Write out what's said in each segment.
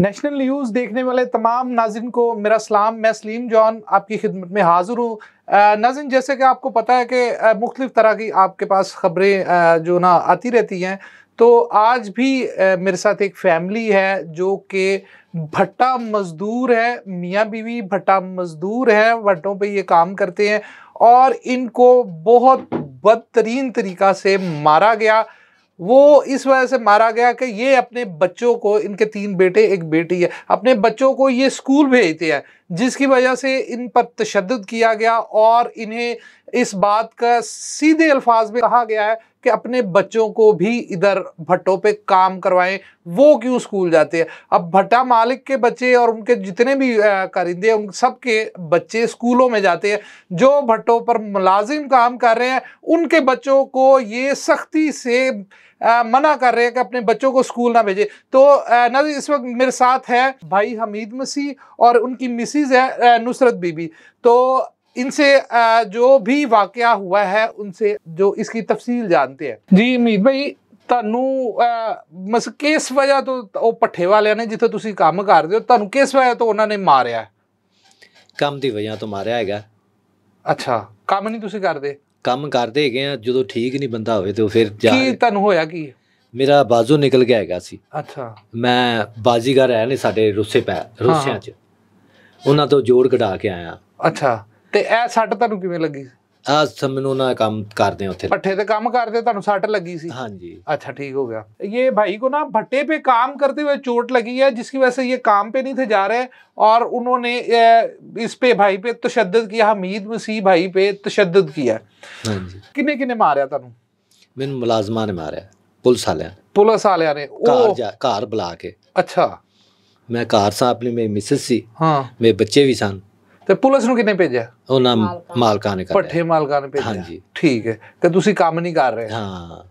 national news देखने वाले तमाम नाजिन को मेरा सलाम मैं सलीम जॉन आपकी खिदमत में हाज़िर हूँ नाजिन जैसे कि आपको पता है कि मुख्तफ तरह की आपके पास ख़बरें जो ना आती रहती हैं तो आज भी मेरे साथ एक फैमिली है जो कि भट्टा मज़दूर है मियाँ बीवी भट्टा मज़दूर है भट्टों पे ये काम करते हैं और इनको बहुत बदतरीन तरीक़ा से मारा गया वो इस वजह से मारा गया कि ये अपने बच्चों को इनके तीन बेटे एक बेटी है अपने बच्चों को ये स्कूल भेजते हैं जिसकी वजह से इन पर तशद किया गया और इन्हें इस बात का सीधे अल्फाज में कहा गया है कि अपने बच्चों को भी इधर भट्टों पे काम करवाएं वो क्यों स्कूल जाते हैं अब भट्टा मालिक के बच्चे और उनके जितने भी कारिंदे उन सब के बच्चे स्कूलों में जाते हैं जो भट्टों पर मुलाजिम काम कर रहे हैं उनके बच्चों को ये सख्ती से आ, मना कर रहे हैं कि अपने बच्चों को स्कूल ना भेजे तो नजी इस वक्त मेरे साथ है भाई हमीद मसीह और उनकी मिसिज है नुसरत बीबी तो इनसे जो भी वाक़ हुआ है उनसे जो इसकी तफसील जानते हैं जी ਉਮੀਦ भाई ਤੁਹਾਨੂੰ ਮਸ ਕਿਸ ਵਜ੍ਹਾ ਤੋਂ ਉਹ ਪੱਠੇ ਵਾਲਿਆਂ ਨੇ ਜਿੱਥੇ ਤੁਸੀਂ ਕੰਮ ਕਰਦੇ ਹੋ ਤੁਹਾਨੂੰ ਕਿਸ ਵਜ੍ਹਾ ਤੋਂ ਉਹਨਾਂ ਨੇ ਮਾਰਿਆ ਕੰਮ ਦੀ ਵਜ੍ਹਾ ਤੋਂ ਮਾਰਿਆ ਹੈਗਾ ਅੱਛਾ ਕੰਮ ਨਹੀਂ ਤੁਸੀਂ ਕਰਦੇ ਕੰਮ ਕਰਦੇ ਹੈਗੇ ਆ ਜਦੋਂ ਠੀਕ ਨਹੀਂ ਬੰਦਾ ਹੋਵੇ ਤੇ ਉਹ ਫਿਰ ਜਾ ਕੀ ਤੁਹਾਨੂੰ ਹੋਇਆ ਕੀ ਮੇਰਾ ਬਾਜ਼ੂ ਨਿਕਲ ਗਿਆ ਹੈਗਾ ਸੀ ਅੱਛਾ ਮੈਂ ਬਾਜ਼ੀਗਰ ਹੈ ਨੇ ਸਾਡੇ ਰੁੱਸੇ ਪੈ ਰੁੱਸਿਆਂ 'ਚ ਉਹਨਾਂ ਤੋਂ ਜੋੜ ਕਢਾ ਕੇ ਆਇਆ ਅੱਛਾ ਤੇ ਇਹ ਸੱਟ ਤੁਹਾਨੂੰ ਕਿਵੇਂ ਲੱਗੀ ਸੀ ਆ ਸਮਨੋਂ ਨਾ ਕੰਮ ਕਰਦੇ ਉੱਥੇ भट्ठे पे काम करते ਤੁਹਾਨੂੰ ਸੱਟ ਲੱਗੀ ਸੀ ਹਾਂਜੀ अच्छा ठीक हो गया ये भाई को ना भट्टे पे काम करते हुए चोट लगी है जिसकी वजह से ये काम पे नहीं थे जा रहे और उन्होंने ए, इस पे भाई पे तशद्दद किया हमीद मसीह भाई पे तशद्दद किया ਹਾਂਜੀ किन्ने किन्ने मारिया ਤੁਹਾਨੂੰ ਮੈਨੂੰ ਮੁਲਾਜ਼ਮਾਂ ਨੇ ਮਾਰਿਆ ਪੁਲਿਸ ਵਾਲਿਆਂ ਪੁਲਿਸ ਵਾਲਿਆਂ ਨੇ ਘਰ ਜਾ ਘਰ ਬੁਲਾ ਕੇ ਅੱਛਾ ਮੈਂ ਘਰ ਸਾਂ ਆਪਣੀ ਮੇਰੀ ਮਿਸਿਸ ਸੀ ਹਾਂ ਮੇਰੇ ਬੱਚੇ ਵੀ ਸਨ ਤੇ ਪੁਲਿਸ ਨੂੰ ਕਿਤੇ ਭੇਜਿਆ ਉਹ ਨਾ ਮਾਲਕਾਂ ਨੇ ਕਰ ਪੱਠੇ ਮਾਲਕਾਂ ਨੇ ਭੇਜਿਆ ਹਾਂਜੀ ਠੀਕ ਹੈ ਤੇ ਤੁਸੀਂ ਕੰਮ ਨਹੀਂ ਕਰ ਰਹੇ ਹਾਂ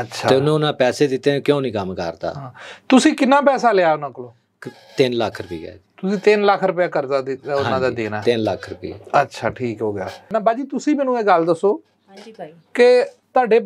ਅੱਛਾ ਤੇ ਉਹਨਾਂ ਨਾ ਪੈਸੇ ਦਿੱਤੇ ਕਿਉਂ ਨਹੀਂ ਕੰਮ ਕਰਦਾ ਤੁਸੀਂ ਕਿੰਨਾ ਪੈਸਾ ਲਿਆ ਉਹਨਾਂ ਕੋਲੋਂ 3 ਲੱਖ ਰੁਪਏ ਤੁਸੀਂ 3 ਲੱਖ ਰੁਪਏ ਕਰਜ਼ਾ ਦਿੱਤਾ ਉਹਨਾਂ ਦਾ ਦੇਣਾ 3 ਲੱਖ ਰੁਪਏ ਅੱਛਾ ਠੀਕ ਹੋ ਗਿਆ ਨਾ ਬਾਜੀ ਤੁਸੀਂ ਮੈਨੂੰ ਇਹ ਗੱਲ ਦੱਸੋ ਹਾਂਜੀ ਭਾਈ ਕਿ ਤੁਹਾਡੇ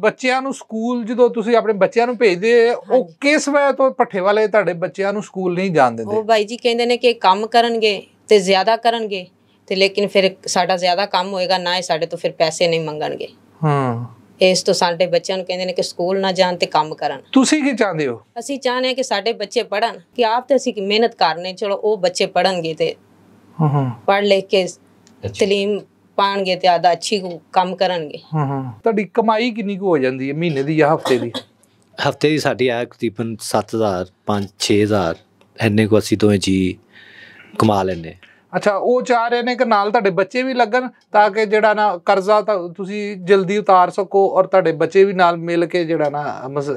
ਬੱਚਿਆਂ ਨੂੰ ਸਕੂਲ ਜਦੋਂ ਤੁਸੀਂ ਆਪਣੇ ਬੱਚਿਆਂ ਨੂੰ ਭੇਜਦੇ ਉਹ ਕਿਸ ਵਜ੍ਹਾ ਤੋਂ ਪੱਠੇ ਵਾਲੇ ਤੁਹਾਡੇ ਬੱਚਿਆਂ ਨੂੰ ਸਕੂਲ ਨਹੀਂ ਜਾਣ ਦਿੰਦੇ ਉਹ ਬਾਈ ਜੀ ਕਹਿੰਦੇ ਨੇ ਕਿ ਕੰਮ ਕਰਨਗੇ ਤੇ ਜ਼ਿਆਦਾ ਕਰਨਗੇ ਤੇ ਲੇਕਿਨ ਫਿਰ ਸਾਡਾ ਜ਼ਿਆਦਾ ਕੰਮ ਹੋਏਗਾ ਨਾ ਇਹ ਸਾਡੇ ਤੋਂ ਫਿਰ ਪੈਸੇ ਨਹੀਂ ਮੰਗਣਗੇ ਹਾਂ ਇਸ ਤੋਂ ਸਾਡੇ ਬੱਚਿਆਂ ਨੂੰ ਕਹਿੰਦੇ ਨੇ ਕਿ ਸਕੂਲ ਨਾ ਜਾਣ ਤੇ ਕੰਮ ਕਰਨ ਤੁਸੀਂ ਕੀ ਚਾਹੁੰਦੇ ਹੋ ਅਸੀਂ ਚਾਹੁੰਦੇ ਹਾਂ ਕਿ ਸਾਡੇ ਬੱਚੇ ਪੜਨ ਕਿ ਆਪ ਤੇ ਅਸੀਂ ਕਿ ਮਿਹਨਤ ਕਰਨੇ ਚਲੋ ਉਹ ਬੱਚੇ ਪੜਨਗੇ ਤੇ ਹਾਂ ਪੜ ਲੈ ਕੇ ਤਲੀਮ ਪਾਣਗੇ ਤੇ ਆਦਾ ਅੱਛੀ ਕੰਮ ਕਰਨਗੇ ਹਾਂ ਹਾਂ ਤੁਹਾਡੀ ਕਮਾਈ ਕਿੰਨੀ ਕੁ ਹੋ ਜਾਂਦੀ ਹੈ ਮਹੀਨੇ ਦੀ ਜਾਂ ਹਫਤੇ ਦੀ ਹਫਤੇ ਦੀ ਸਾਡੀ ਆ ਤਕਰੀਬਨ 7000 5 6000 ਐਨੇ ਕੋ ਅਸੀਂ ਦੋਵੇਂ ਜੀ ਕਮਾ ਲੈਨੇ ਅੱਛਾ ਉਹ ਚਾਹ ਰਹੇ ਨੇ ਕਿ ਨਾਲ ਤੁਹਾਡੇ ਬੱਚੇ ਵੀ ਲੱਗਣ ਤਾਂ ਕਿ ਜਿਹੜਾ ਨਾ ਕਰਜ਼ਾ ਤੁਸੀਂ ਜਲਦੀ ਉਤਾਰ ਸਕੋ ਔਰ ਤੁਹਾਡੇ ਬੱਚੇ ਵੀ ਨਾਲ ਮਿਲ ਕੇ ਜਿਹੜਾ ਨਾ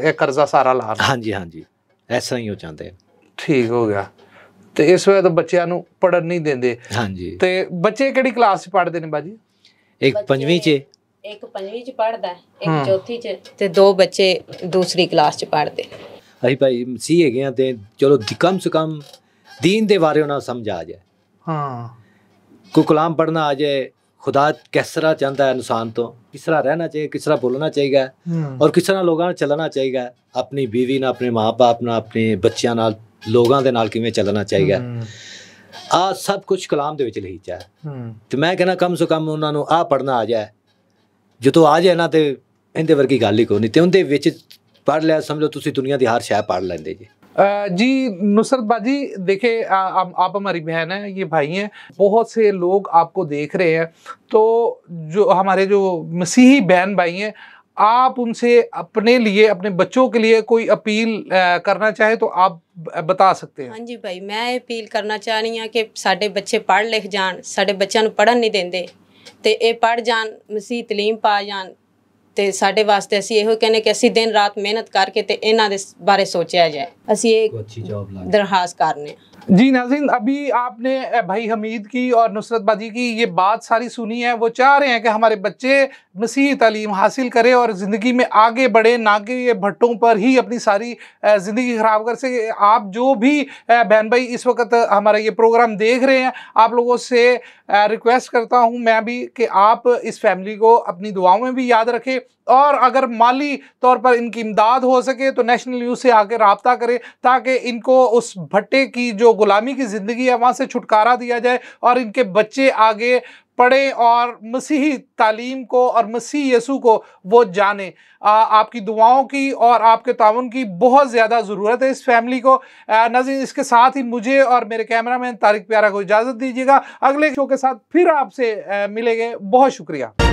ਇਹ ਕਰਜ਼ਾ ਸਾਰਾ ਲਾ ਹਾਂਜੀ ਹਾਂਜੀ ਐਸਾ ਹੀ ਹੋ ਜਾਂਦੇ ਠੀਕ ਹੋ ਗਿਆ ਤੇ ਇਸ ਵੇਲੇ ਤਾਂ ਬੱਚਿਆਂ ਨੂੰ ਪੜਨ ਨਹੀਂ ਦਿੰਦੇ ਹਾਂਜੀ ਤੇ ਬੱਚੇ ਕਿਹੜੀ ਕਲਾਸ 'ਚ ਪੜਦੇ ਨੇ ਬਾਜੀ ਇੱਕ ਪੰਜਵੀਂ 'ਚ ਇੱਕ ਪੰਜਵੀਂ 'ਚ ਪੜਦਾ ਇੱਕ ਚੌਥੀ 'ਚ ਤੇ ਦੋ ਬੱਚੇ ਦੂਸਰੀ ਕਲਾਸ 'ਚ ਪੜਦੇ ਅਸੀਂ ਭਾਈ ਸੀ ਹੈਗੇ ਆ ਤੇ ਚਲੋ ਕਮ ਸੇ ਕਮ دین ਦੇ ਬਾਰੇ ਉਹਨਾਂ ਸਮਝ ਆ ਜਾਏ ਹਾਂ ਕੋ ਕਲਾਮ ਪੜਨਾ ਆ ਜਾਏ ਖੁਦਾ ਕਿਸ ਤਰ੍ਹਾਂ ਚਾਹੁੰਦਾ ਹੈ ਇਨਸਾਨ ਤੋਂ ਕਿਸ ਤਰ੍ਹਾਂ ਰਹਿਣਾ ਚਾਹੀਏ ਕਿਸ ਤਰ੍ਹਾਂ ਬੋਲਣਾ ਚਾਹੀਦਾ ਔਰ ਕਿਸ ਤਰ੍ਹਾਂ ਲੋਕਾਂ ਨਾਲ ਚੱਲਣਾ ਚਾਹੀਦਾ ਆਪਣੀ بیوی ਨਾਲ ਆਪਣੇ ਮਾਪੇ ਨਾਲ ਆਪਣੇ ਬੱਚਿਆਂ ਨਾਲ ਲੋਕਾਂ ਦੇ ਨਾਲ ਕਿਵੇਂ ਚੱਲਣਾ ਚਾਹੀਦਾ ਆ ਸਭ ਕੁਝ ਕਲਾਮ ਦੇ ਵਿੱਚ ਲਿਖਿਆ ਹੈ ਤੇ ਮੈਂ ਕਹਿੰਦਾ ਕਮ ਸੋ ਕਮ ਉਹਨਾਂ ਨੂੰ ਆ ਪੜਨਾ ਆ ਜਾਏ ਜਦੋਂ ਆ ਜਾਏ ਨਾ ਤੇ ਇਹਦੇ ਵਰਗੀ ਗੱਲ ਹੀ ਕੋਈ ਨਹੀਂ ਤੇ ਉਹਦੇ ਵਿੱਚ ਪੜ ਲਿਆ ਸਮਝੋ ਤੁਸੀਂ ਦੁਨੀਆ ਦੀ ਹਰ ਸ਼ੈ ਪੜ ਲੈਂਦੇ ਜੀ ਜੀ ਨੁਸਰਤ ਬਾਜੀ ਦੇਖੇ आप, आप हमारी बहन है ये भाई हैं बहुत से लोग आपको देख रहे हैं तो जो हमारे जो मसीही बहन भाई हैं आप उनसे अपने लिए अपने बच्चों के लिए कोई अपील आ, करना चाहे तो आप ਬਤਾ ਸਕਦੇ ਹਾਂ ਹਾਂਜੀ ਭਾਈ ਮੈਂ ਅਪੀਲ ਕਰਨਾ ਚਾਹਣੀ ਆ ਕਿ ਸਾਡੇ ਬੱਚੇ ਪੜ੍ਹ ਲਿਖ ਜਾਣ ਸਾਡੇ ਬੱਚਿਆਂ ਨੂੰ ਪੜਨ ਨਹੀਂ ਦਿੰਦੇ ਤੇ ਇਹ ਪੜ ਜਾਣ ਮਸੀਹ ਤਲੀਮ ਪਾ ਜਾਣ ਤੇ ਸਾਡੇ ਵਾਸਤੇ ਅਸੀਂ ਇਹੋ ਕਹਿੰਨੇ ਕਿ ਅਸੀਂ ਦਿਨ ਰਾਤ ਮਿਹਨਤ ਕਰਕੇ ਤੇ ਇਹਨਾਂ ਦੇ ਬਾਰੇ ਸੋਚਿਆ ਜਾਏ ਅਸੀਂ ਇਹ ਦਰਖਾਸਤ ਕਰਨੇ जी नाजिन अभी आपने भाई हमीद की और नुसरत बाजी की ये बात सारी सुनी है वो चाह रहे हैं कि हमारे बच्चे मसीह तलीम हासिल करें और ज़िंदगी में आगे बढ़े ना कि ये भट्टों पर ही अपनी सारी ज़िंदगी ख़राब कर सके आप जो भी बहन भाई इस वक्त हमारा ये प्रोग्राम देख रहे हैं आप लोगों से रिक्वेस्ट करता हूँ मैं भी कि आप इस फैमिली को अपनी दुआओं में भी याद रखें और अगर माली तौर पर इनकी इमदाद हो सके तो नेशनल न्यूज़ से आके रबता करें ताकि इनको उस भट्टे की जो गुलामी की ज़िंदगी है वहाँ से छुटकारा दिया जाए और इनके बच्चे आगे पढ़ें और मसीही तालीम को और मसीह यसु को वो जाने आ, आपकी दुआओं की और आपके ताउन की बहुत ज़्यादा ज़रूरत है इस फैमिली को नजर इसके साथ ही मुझे और मेरे कैमरा मैन तारिक प्यारा को इजाज़त दीजिएगा अगले शो के साथ फिर आपसे मिलेंगे बहुत शुक्रिया